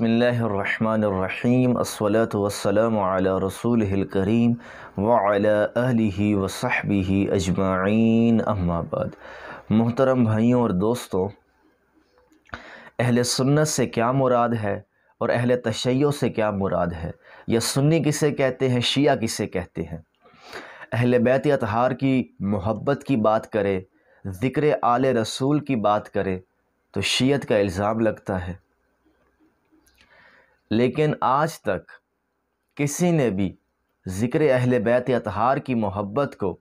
बसमीम असलातम रसूल करीम वली ही अजमाइन अम्माबाद मोहतरम भाइयों और दोस्तों अहल सुन्नत से क्या मुराद है और अहल तशैयों से क्या मुराद है या सुन्नी किसे कहते हैं शिया किसे कहते हैं अहल बैत अतहार की मोहब्बत की बात करें ज़िक्र आल रसूल की बात करें तो शीयत का इल्ज़ाम लगता है लेकिन आज तक किसी ने भी ज़िक्र अहल बैत अतहार की मोहब्बत को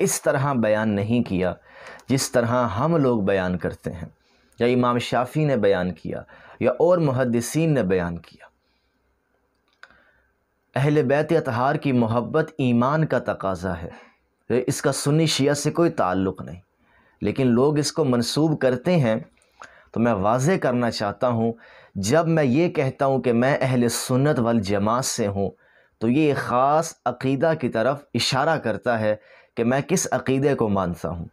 इस तरह बयान नहीं किया जिस तरह हम लोग बयान करते हैं या इमाम शाफी ने बयान किया या और मुहदसिन ने बयान किया अहल बैत अतहार की मोहब्बत ईमान का तकाजा है इसका सुन्नी शिया से कोई ताल्लुक़ नहीं लेकिन लोग इसको मनसूब करते हैं तो मैं वाज करना चाहता हूँ जब मैं ये कहता हूँ कि मैं अहल सुन्नत वाल जमात से हूँ तो ये ख़ास अक़ीदा की तरफ इशारा करता है कि मैं किस अक़ीदे को मानता हूँ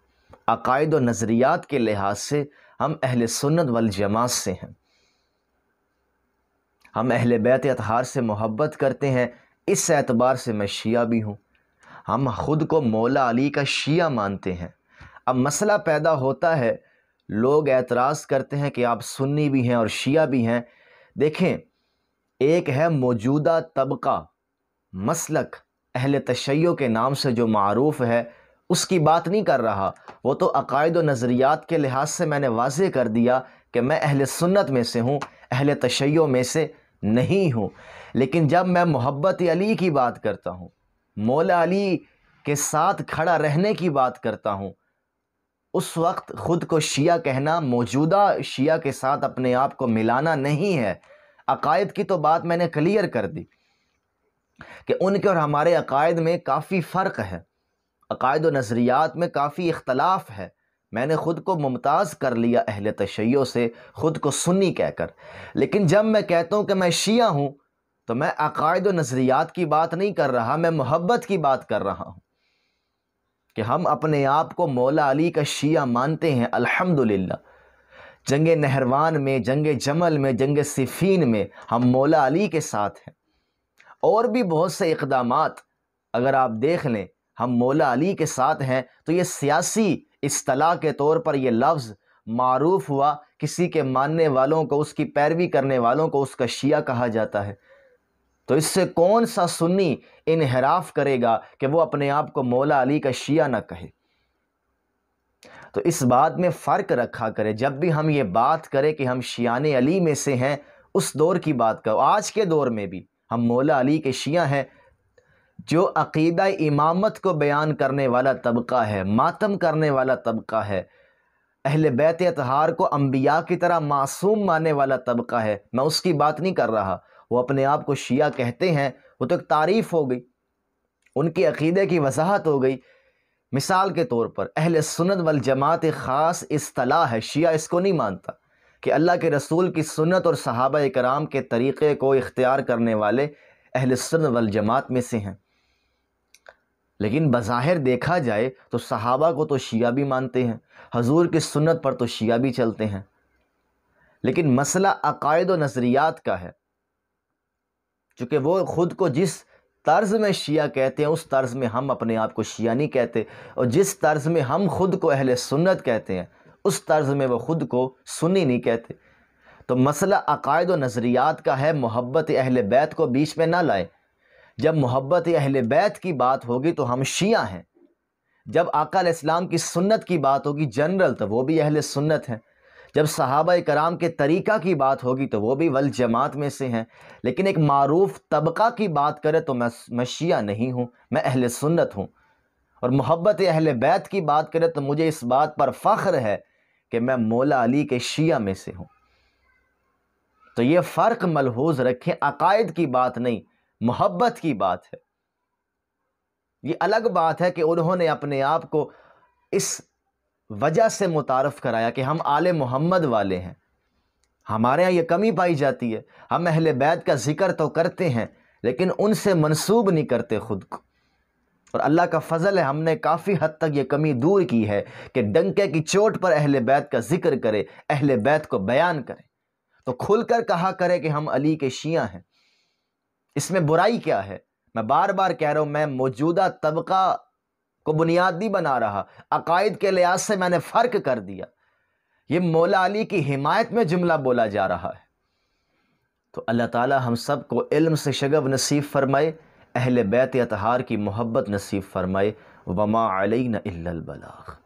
अकायद व नज़रियात के लिहाज से हम अहल सुन्नत वाल जमात से हैं हम अहल बैत अतहार से मोहब्बत करते हैं इस एतबार से मैं शिया भी हूँ हम ख़ुद को मौला अली का शिया मानते हैं अब मसला पैदा होता है लोग एतराज़ करते हैं कि आप सुन्नी भी हैं और शिया भी हैं देखें एक है मौजूदा तबका मसलक अहल तशैयों के नाम से जो मरूफ है उसकी बात नहीं कर रहा वो तो अकायद व नज़रियात के लिहाज से मैंने वाज कर दिया कि मैं अहल सुन्नत में से हूँ अहल तशैयों में से नहीं हूँ लेकिन जब मैं मोहब्बत अली की बात करता हूँ मौला अली के साथ खड़ा रहने की बात करता हूँ उस वक्त ख़ुद को शिया कहना मौजूदा शिया के साथ अपने आप को मिलाना नहीं है अकायद की तो बात मैंने क्लियर कर दी कि उनके और हमारे अकायद में काफ़ी फ़र्क है अकायद व नज़रियात में काफ़ी इख्तलाफ है मैंने ख़ुद को मुमताज़ कर लिया अहल तशैयों से ख़ुद को सुन्नी कहकर लेकिन जब मैं कहता हूँ कि मैं शिया हूँ तो मैं अकायद व नज़रियात की बात नहीं कर रहा मैं मोहब्बत की बात कर रहा हूँ कि हम अपने आप को मौला अली का शिया मानते हैं अल्हम्दुलिल्लाह जंग नहरवान में जंग जमल में जंग सिफीन में हम मौला अली के साथ हैं और भी बहुत से इकदाम अगर आप देख लें हम मौला अली के साथ हैं तो ये सियासी असलाह के तौर पर यह लफ्ज़ मरूफ हुआ किसी के मानने वालों को उसकी पैरवी करने वालों को उसका शिया कहा जाता है तो इससे कौन सा सुन्नी इनहराफ करेगा कि वो अपने आप को मौला अली का शिया ना कहे तो इस बात में फ़र्क रखा करें जब भी हम ये बात करें कि हम शियाने अली में से हैं उस दौर की बात करो आज के दौर में भी हम मौला अली के शिया हैं जो अकीदा इमामत को बयान करने वाला तबका है मातम करने वाला तबका है अहल बैत अतहार को अम्बिया की तरह मासूम मानने वाला तबका है मैं उसकी बात नहीं कर रहा वो अपने आप को शिया कहते हैं वो तो एक तारीफ़ हो गई उनके अकीदे की वजाहत हो गई मिसाल के तौर पर अहल सुनत वल जमात ख़ास असलाह है शिया इसको नहीं मानता कि अल्लाह के रसूल की सुनत और सहाब कराम के तरीक़े को इख्तियार करने वाले अहल सुनत वल जमात में से हैं लेकिन बज़ाहिर देखा जाए तो सहाबा को तो शिया भी मानते हैं हजूर की सुनत पर तो शिया भी चलते हैं लेकिन मसला अकायद व नज़रियात का है चूँकि वो ख़ुद को जिस तर्ज़ में शिया कहते हैं उस तर्ज़ में हम अपने आप को शिया नहीं कहते और जिस तर्ज़ में हम ख़ुद को अहल सुन्नत कहते हैं उस तर्ज़ में वो ख़ुद को सुन्नी नहीं कहते तो मसला अकायद व नज़रियात का है मोहब्बत अहल बैत को बीच में ना लाए जब मोहब्बत अहल बैत की बात होगी तो हम शिया हैं जब आका इस्लाम की सुन्नत की बात होगी जनरल तो वो भी अहल सुन्नत हैं जब सहाबा कराम के तरीक़ा की बात होगी तो वो भी वल जमात में से हैं लेकिन एक मरूफ तबका की बात करें तो मैं मशिया नहीं हूँ मैं अहल सुन्नत हूँ और मोहब्बत अहल बैत की बात करें तो मुझे इस बात पर फ़ख्र है कि मैं मौला अली के शिया में से हूँ तो ये फ़र्क मलहूज रखें अकायद की बात नहीं मोहब्बत की बात है ये अलग बात है कि उन्होंने अपने आप को इस वजह से मुतारफ़ कराया कि हम आल मोहम्मद वाले हैं हमारे यहाँ ये कमी पाई जाती है हम अहल बैत का ज़िक्र तो करते हैं लेकिन उनसे मनसूब नहीं करते ख़ुद को और अल्लाह का फजल है हमने काफ़ी हद तक ये कमी दूर की है कि डंके की चोट पर अहल बैत का जिक्र करे अहल बैत को बयान करें तो खुलकर कहा करें कि हम अली के शियाँ हैं इसमें बुराई क्या है मैं बार बार कह रहा हूँ मैं मौजूदा तबका को बुनियादी बना रहा अकायद के लिहाज से मैंने फ़र्क कर दिया ये मौला अली की हिमायत में जुमला बोला जा रहा है तो अल्लाह ताला हम सब को इल्म से शगब नसीब फरमाए अहल बैत अतहार की मोहब्बत नसीब फरमाए वमा अलैना इल्लल बलाग